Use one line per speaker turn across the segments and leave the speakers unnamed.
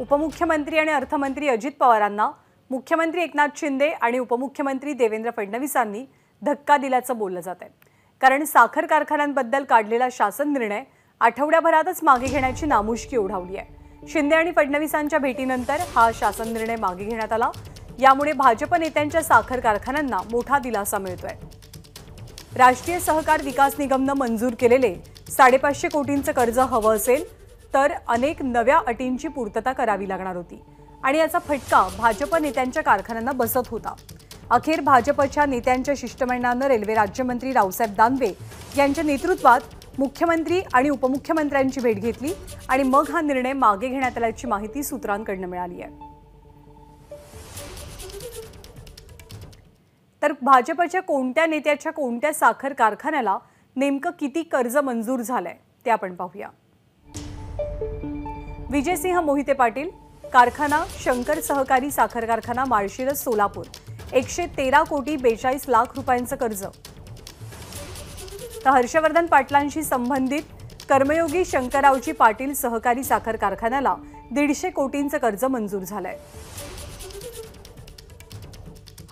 उपमुख्यमंत्री आणि अर्थमंत्री अजित पवारांना मुख्यमंत्री एकनाथ शिंदे आणि उपमुख्यमंत्री देवेंद्र फडणवीसांनी धक्का दिल्याचं बोललं जात आहे कारण साखर कारखान्यांबद्दल काढलेला शासन निर्णय आठवड्याभरातच मागे घेण्याची नामुष्की ओढावली आहे शिंदे आणि फडणवीसांच्या भेटीनंतर हा शासन निर्णय मागे घेण्यात आला यामुळे भाजप नेत्यांच्या साखर कारखान्यांना मोठा दिलासा मिळतोय राष्ट्रीय सहकार विकास निगमनं मंजूर केलेले साडेपाचशे कोटींचं कर्ज हवं असेल तर अनेक नव्या अटींची पूर्तता करावी लागणार होती आणि याचा फटका भाजप नेत्यांच्या कारखान्यांना बसत होता अखेर भाजपच्या नेत्यांच्या शिष्टमंडळानं रेल्वे राज्यमंत्री रावसाहेब दानवे यांच्या नेतृत्वात मुख्यमंत्री आणि उपमुख्यमंत्र्यांची भेट घेतली आणि मग हा निर्णय मागे घेण्यात आल्याची माहिती सूत्रांकडनं मिळाली आहे तर भाजपच्या कोणत्या नेत्याच्या कोणत्या साखर कारखान्याला नेमकं किती कर्ज मंजूर झालंय ते आपण पाहूया विजयसिंह मोहिते पाटील कारखाना शंकर सहकारी साखर कारखाना माळशिरस सोलापूर एकशे तेरा कोटी बेचाळीस लाख रुपयांचं कर्ज तर हर्षवर्धन पाटलांशी संबंधित कर्मयोगी शंकररावजी पाटील सहकारी साखर कारखान्याला दीडशे कोटींचं कर्ज मंजूर झालंय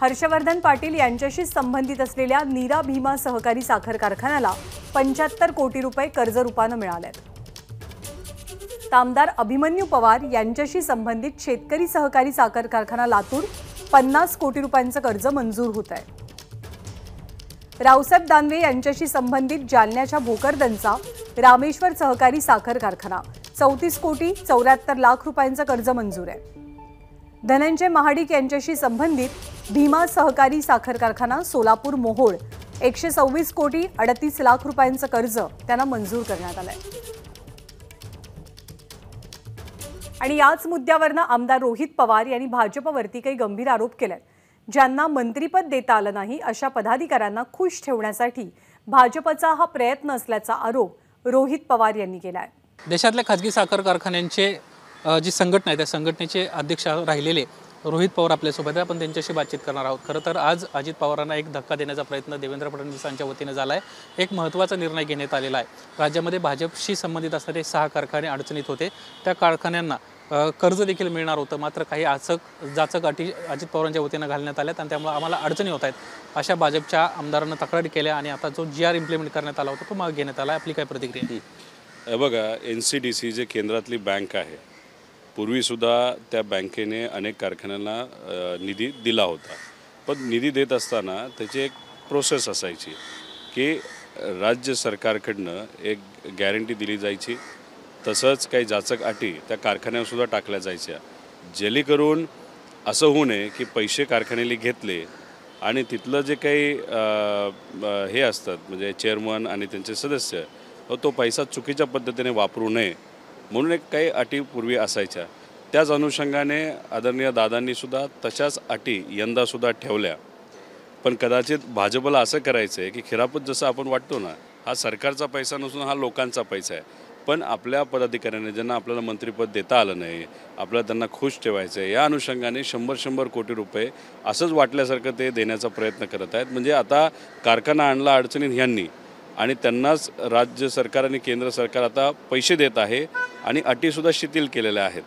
हर्षवर्धन पाटील यांच्याशी संबंधित असलेल्या नीरा भीमा सहकारी साखर कारखान्याला पंच्याहत्तर कोटी रुपये कर्ज रुपानं मिळाल्यात कामदार अभिमन्यू पवार यांच्याशी संबंधित शेतकरी सहकारी साखर कारखाना लातूर पन्नास कोटी रुपयांचं कर्ज मंजूर होत आहे रावसाहेब दानवे यांच्याशी संबंधित जालन्याच्या भोकरदनचा रामेश्वर सहकारी साखर कारखाना चौतीस कोटी चौऱ्याहत्तर लाख रुपयांचं कर्ज मंजूर आहे धनंजय महाडिक यांच्याशी संबंधित भीमा सहकारी साखर कारखाना सोलापूर मोहोळ एकशे सव्वीस कोटी अडतीस लाख रुपयांचं कर्ज त्यांना मंजूर करण्यात आलं आहे आणि याच मुद्द्यावरनं आमदार रोहित पवार यांनी भाजपवरती काही गंभीर आरोप केलेत ज्यांना मंत्रीपद देता आलं नाही अशा पदाधिकाऱ्यांना खुश ठेवण्यासाठी भाजपचा हा प्रयत्न असल्याचा आरोप रोहित पवार यांनी केला आहे
देशातल्या खाजगी साखर कारखान्यांचे जी संघटना आहे त्या संघटनेचे अध्यक्ष राहिलेले रोहित पवार आपल्यासोबत आहे आपण त्यांच्याशी बातचीत करणार आहोत खरं तर आज अजित पवारांना एक धक्का देण्याचा प्रयत्न देवेंद्र फडणवीसांच्या वतीनं झाला आहे एक महत्त्वाचा निर्णय घेण्यात आलेला आहे राज्यामध्ये भाजपशी संबंधित असणारे सहा कारखाने अडचणीत होते त्या कारखान्यांना कर्ज देखील मिळणार होतं मात्र काही आचक जाचक अटी अजित पवारांच्या वतीनं घालण्यात आल्यात आणि त्यामुळे आम्हाला अडचणी होत आहेत अशा भाजपच्या आमदारांना तक्रारी केल्या आणि आता जो जी आर इम्प्लिमेंट करण्यात आला होता तो मागे घेण्यात
आला आपली काय प्रतिक्रिया बघा एन सी डी सी जे केंद्रातली बँक आहे पूर्वीसुद्धा त्या बँकेने अनेक कारखान्यांना निधी दिला होता पण निधी देत असताना त्याची एक प्रोसेस असायची की राज्य सरकारकडनं एक गॅरंटी दिली जायची तसंच काही जाचक अटी त्या कारखान्यासुद्धा टाकल्या जायच्या जेणेकरून असं होऊ नये की पैसे कारखान्याने घेतले आणि तिथलं जे काही हे असतात म्हणजे चेअरमन आणि त्यांचे सदस्य तो पैसा चुकीच्या पद्धतीने वापरू नये म्हणून एक काही अटी पूर्वी असायच्या त्याच अनुषंगाने आदरणीय दादांनीसुद्धा तशाच अटी यंदासुद्धा ठेवल्या पण कदाचित भाजपला असं करायचं आहे की खिरापत जसं आपण वाटतो ना हा सरकारचा पैसा नसून हा लोकांचा पैसा आहे पण आपल्या पदाधिकाऱ्यांनी ज्यांना आपल्याला मंत्रिपद देता आलं नाही आपल्याला त्यांना खुश ठेवायचं आहे या अनुषंगाने शंभर शंभर कोटी रुपये असंच वाटल्यासारखं ते देण्याचा प्रयत्न करत आहेत म्हणजे आता कारखाना आणला अडचणीत ह्यांनी आणि त्यांनाच राज्य सरकार आणि केंद्र सरकार आता पैसे देत आहे आणि अटीसुद्धा शिथिल केलेल्या आहेत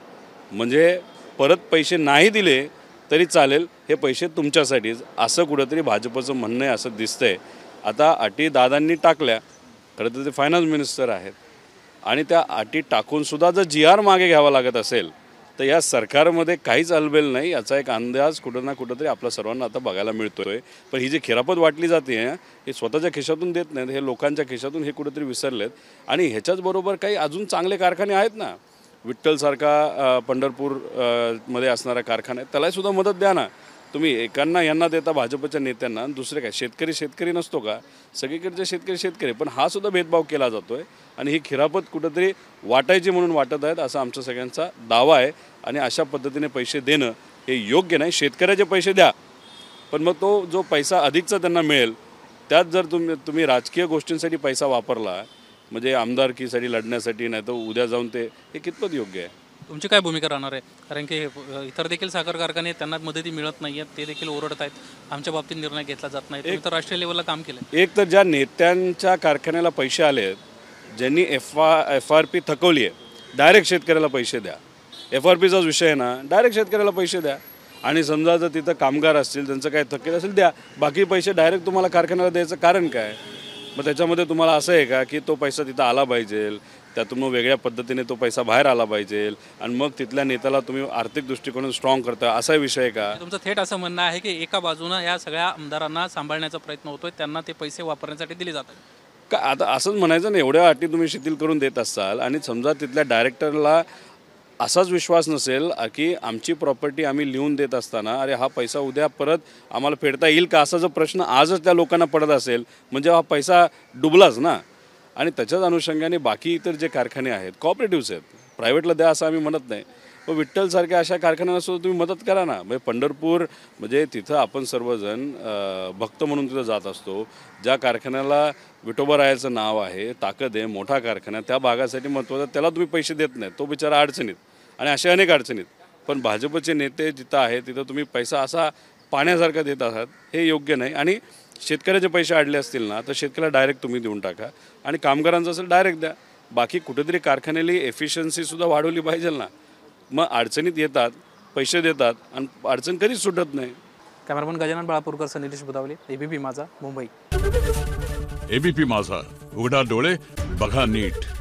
म्हणजे परत पैसे नाही दिले तरी चालेल हे पैसे तुमच्यासाठीच असं कुठंतरी भाजपचं म्हणणं आहे असं दिसतंय आता अटी दादांनी टाकल्या खरं तर ते फायनान्स मिनिस्टर आहेत आणि त्या अटी टाकूनसुद्धा जर जी आर मागे घ्यावा लागत असेल तर या सरकारमध्ये काहीच अलबेल नाही याचा एक अंदाज कुठं ना कुठंतरी आपल्या सर्वांना आता बघायला मिळतोय पण ही जी खिरापत वाटली जाते हे स्वतःच्या खिशातून देत नाहीत हे लोकांच्या खिशातून हे कुठंतरी विसरलेत आणि ह्याच्याचबरोबर काही अजून चांगले कारखाने आहेत ना विठ्ठलसारखा पंढरपूरमध्ये असणारा कारखाना आहे त्यालाही सुद्धा मदत द्या ना तुम्ही एकांना यांना देता भाजपच्या नेत्यांना दुसरे काय शेतकरी शेतकरी नसतो का सगळीकडचे शेतकरी शेतकरी पण हा सुद्धा भेदभाव केला जातो आहे आणि ही खिरापत कुठंतरी वाटायची म्हणून वाटत आहेत असा आमचा सगळ्यांचा दावा आहे आणि अशा पद्धतीने पैसे देणं हे योग्य नाही शेतकऱ्याचे पैसे द्या पण मग तो जो पैसा अधिकचा त्यांना मिळेल त्यात जर तुम्ही तुम्ही राजकीय गोष्टींसाठी पैसा वापरला म्हणजे आमदारकीसाठी लढण्यासाठी नाही तर उद्या जाऊन ते हे कितपत योग्य आहे
तुमची काय भूमिका राहणार आहे कारण की इतर देखील साखर कारखाने त्यांना मदती मिळत नाही आहेत ते देखील ओरडत आहेत आमच्या बाबतीत निर्णय घेतला जात नाही तर राष्ट्रीय लेवलला काम केलं
एक तर ज्या नेत्यांच्या कारखान्याला पैसे आले आहेत ज्यांनी F R F R P थकवली आहे डायरेक्ट शेतकऱ्याला पैसे द्या एफ आर पीचाच विषय आहे ना डायरेक्ट शेतकऱ्याला पैसे द्या आणि समजा जर तिथं कामगार असतील त्यांचं काय थकीत असेल द्या बाकी पैसे डायरेक्ट तुम्हाला कारखान्याला द्यायचं कारण काय मग त्याच्यामध्ये तुम्हाला असं आहे का की तो पैसा तिथं आला पाहिजे त्यातून मग वेगळ्या पद्धतीने तो पैसा बाहेर आला पाहिजे आणि मग तिथल्या नेत्याला तुम्ही आर्थिक दृष्टिकोनातून स्ट्रॉंग करता असा विषय का म्हणजे
तुमचं थेट असं म्हणणं आहे की एका बाजूनं या सगळ्या आमदारांना सांभाळण्याचा प्रयत्न होतोय त्यांना ते पैसे वापरण्यासाठी दिले जातात
का आता असंच म्हणायचं ना एवढ्या अटी तुम्ही शिथिल करून देत असाल आणि समजा तिथल्या डायरेक्टरला असाच विश्वास नसेल की आमची प्रॉपर्टी आम्ही लिहून देत असताना अरे हा पैसा उद्या परत आम्हाला फेडता येईल का असा जो प्रश्न आजच त्या लोकांना पडत असेल म्हणजे हा पैसा डुबलाच ना आणि त्याच्याच अनुषंगाने बाकी इतर जे कारखाने आहेत कॉपरेटिव्ह आहेत प्रायव्हेटला द्या असं आम्ही म्हणत नाही मग विठ्ठलसारख्या अशा कारखान्यांना सुद्धा तुम्ही मदत करा ना म्हणजे पंढरपूर म्हणजे तिथं आपण सर्वजण भक्त म्हणून तिथं जात असतो ज्या कारखान्याला विठोबा रायाचं नाव आहे ताकद आहे मोठा कारखाना त्या भागासाठी महत्त्वाचा त्याला तुम्ही पैसे देत नाही तो बिचारा अडचणीत आणि अशा अनेक अडचणीत पण भाजपचे नेते जिथं आहे तिथं तुम्ही पैसा असा पाण्यासारखा देत आहात हे योग्य नाही आणि शेतकऱ्याचे पैसे अडले असतील ना तर शेतकऱ्याला डायरेक्ट तुम्ही देऊन टाका आणि कामगारांचं असेल डायरेक्ट द्या बाकी कुठेतरी कारखान्याला एफिशियन्सीसुद्धा वाढवली पाहिजे ना मग अडचणीत येतात पैसे देतात आणि अडचण कधीच सुटत नाही cameraman Gajanan Balapurkar Sanilesh Budawale ABP Majha Mumbai ABP माझा उघडा डोळे बघा नीट